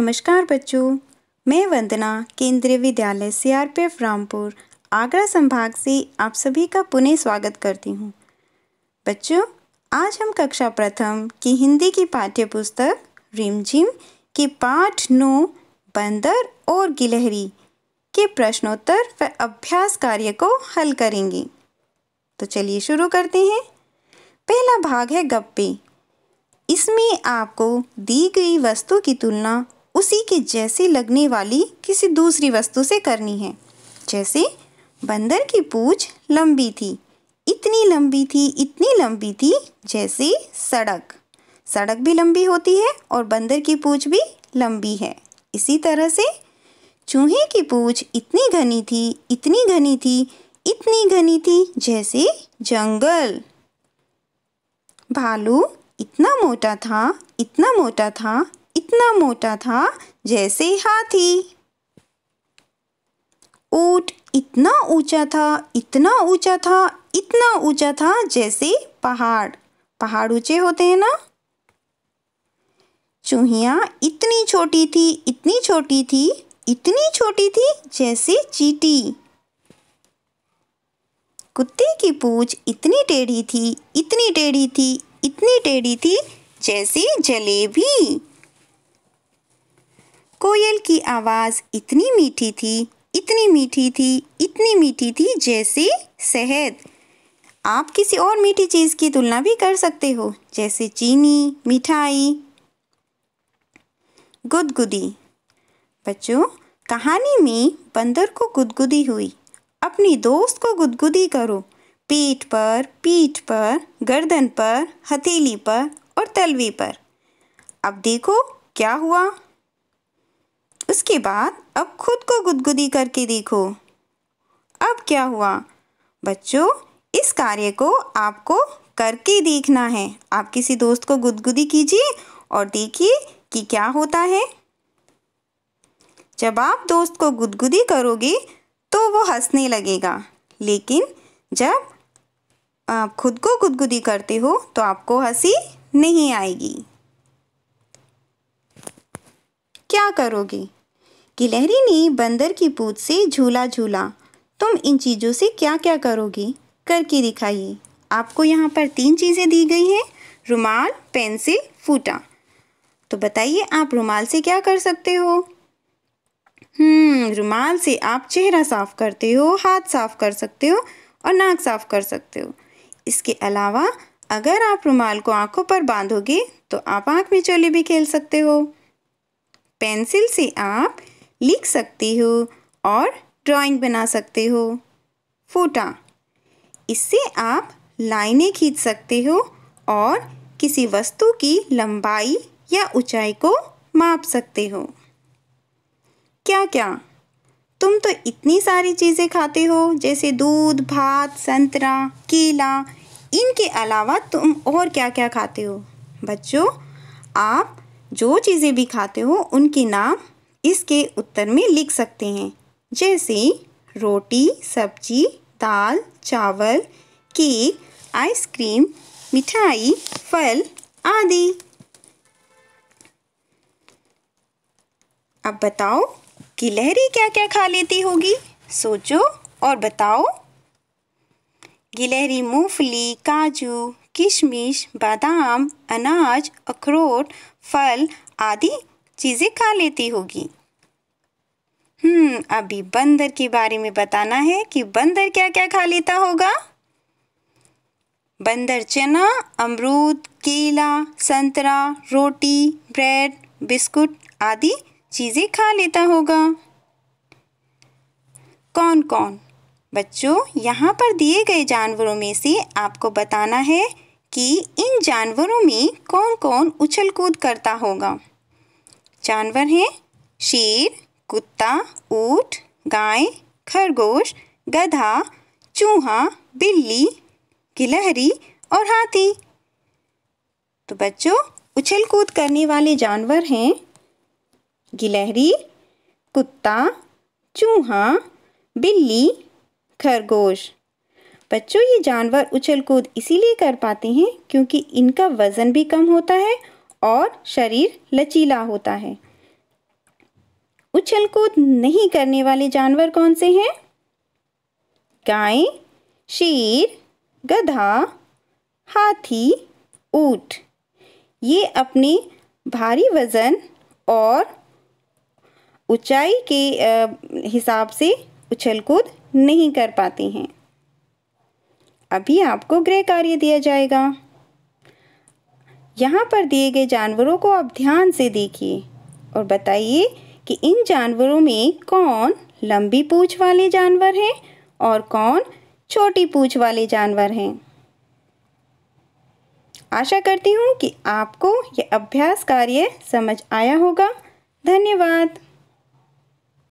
नमस्कार बच्चों मैं वंदना केंद्रीय विद्यालय सीआरपीएफ रामपुर आगरा संभाग से आप सभी का पुनः स्वागत करती हूँ बच्चों आज हम कक्षा प्रथम की हिंदी की पाठ्य पुस्तक रिमझिम के पाठ नौ बंदर और गिलहरी के प्रश्नोत्तर व अभ्यास कार्य को हल करेंगे तो चलिए शुरू करते हैं पहला भाग है गप्पे इसमें आपको दी गई वस्तु की तुलना उसी के जैसे लगने वाली किसी दूसरी वस्तु से करनी है जैसे बंदर की पूछ लंबी थी इतनी लंबी थी इतनी लंबी थी जैसे सड़क सड़क भी लंबी होती है और बंदर की पूछ भी लंबी है इसी तरह से चूहे की पूछ इतनी घनी थी इतनी घनी थी इतनी घनी थी जैसे जंगल भालू इतना मोटा था इतना मोटा था इतना मोटा था जैसे हाथी ऊट इतना ऊंचा था इतना ऊंचा था इतना ऊंचा था जैसे पहाड़ पहाड़ ऊंचे होते हैं ना चूहिया इतनी छोटी थी इतनी छोटी थी इतनी छोटी थी जैसे चीटी कुत्ते की पूछ इतनी टेढ़ी थी इतनी टेढ़ी थी इतनी टेढ़ी थी जैसे जलेबी कोयल की आवाज़ इतनी मीठी थी इतनी मीठी थी इतनी मीठी थी जैसे शहद आप किसी और मीठी चीज़ की तुलना भी कर सकते हो जैसे चीनी मिठाई गुदगुदी बच्चों कहानी में बंदर को गुदगुदी हुई अपनी दोस्त को गुदगुदी करो पीठ पर पीठ पर गर्दन पर हथेली पर और तलवी पर अब देखो क्या हुआ के बाद अब खुद को गुदगुदी करके देखो अब क्या हुआ बच्चों इस कार्य को आपको करके देखना है आप किसी दोस्त को गुदगुदी कीजिए और देखिए कि क्या होता है जब आप दोस्त को गुदगुदी करोगे तो वो हंसने लगेगा लेकिन जब आप खुद को गुदगुदी करते हो तो आपको हंसी नहीं आएगी क्या करोगी गिलहरी ने बंदर की पूछ से झूला झूला तुम इन चीज़ों से क्या क्या करोगी करके दिखाइए आपको यहाँ पर तीन चीज़ें दी गई हैं रुमाल पेंसिल फूटा तो बताइए आप रुमाल से क्या कर सकते हो हम्म रुमाल से आप चेहरा साफ करते हो हाथ साफ कर सकते हो और नाक साफ कर सकते हो इसके अलावा अगर आप रुमाल को आंखों पर बांधोगे तो आप आँख में चोली भी खेल सकते हो पेंसिल से आप लिख सकते हो और ड्राइंग बना सकते हो फोटा इससे आप लाइनें खींच सकते हो और किसी वस्तु की लंबाई या ऊंचाई को माप सकते हो क्या क्या तुम तो इतनी सारी चीज़ें खाते हो जैसे दूध भात संतरा केला इनके अलावा तुम और क्या क्या खाते हो बच्चों आप जो चीज़ें भी खाते हो उनके नाम इसके उत्तर में लिख सकते हैं जैसे रोटी सब्जी दाल चावल केक आइसक्रीम मिठाई फल आदि अब बताओ कि लहरी क्या क्या खा लेती होगी सोचो और बताओ गिलहरी मूंगफली काजू किशमिश बादाम अनाज अखरोट फल आदि चीज़ें खा लेती होगी हम्म अभी बंदर के बारे में बताना है कि बंदर क्या क्या खा लेता होगा बंदर चना अमरूद केला संतरा रोटी ब्रेड बिस्कुट आदि चीज़ें खा लेता होगा कौन कौन बच्चों यहाँ पर दिए गए जानवरों में से आपको बताना है कि इन जानवरों में कौन कौन उछल कूद करता होगा जानवर हैं शेर कुत्ता ऊँट गाय खरगोश गधा चूहा बिल्ली गिलहरी और हाथी तो बच्चों उछल कूद करने वाले जानवर हैं गिलहरी कुत्ता चूहा बिल्ली खरगोश बच्चों ये जानवर उछल कूद इसीलिए कर पाते हैं क्योंकि इनका वज़न भी कम होता है और शरीर लचीला होता है उछल कूद नहीं करने वाले जानवर कौन से हैं गाय शेर गधा हाथी ऊट ये अपने भारी वज़न और ऊंचाई के हिसाब से उछल कूद नहीं कर पाते हैं अभी आपको गृह कार्य दिया जाएगा यहाँ पर दिए गए जानवरों को आप ध्यान से देखिए और बताइए कि इन जानवरों में कौन लंबी पूछ वाले जानवर हैं और कौन छोटी पूछ वाले जानवर हैं आशा करती हूँ कि आपको यह अभ्यास कार्य समझ आया होगा धन्यवाद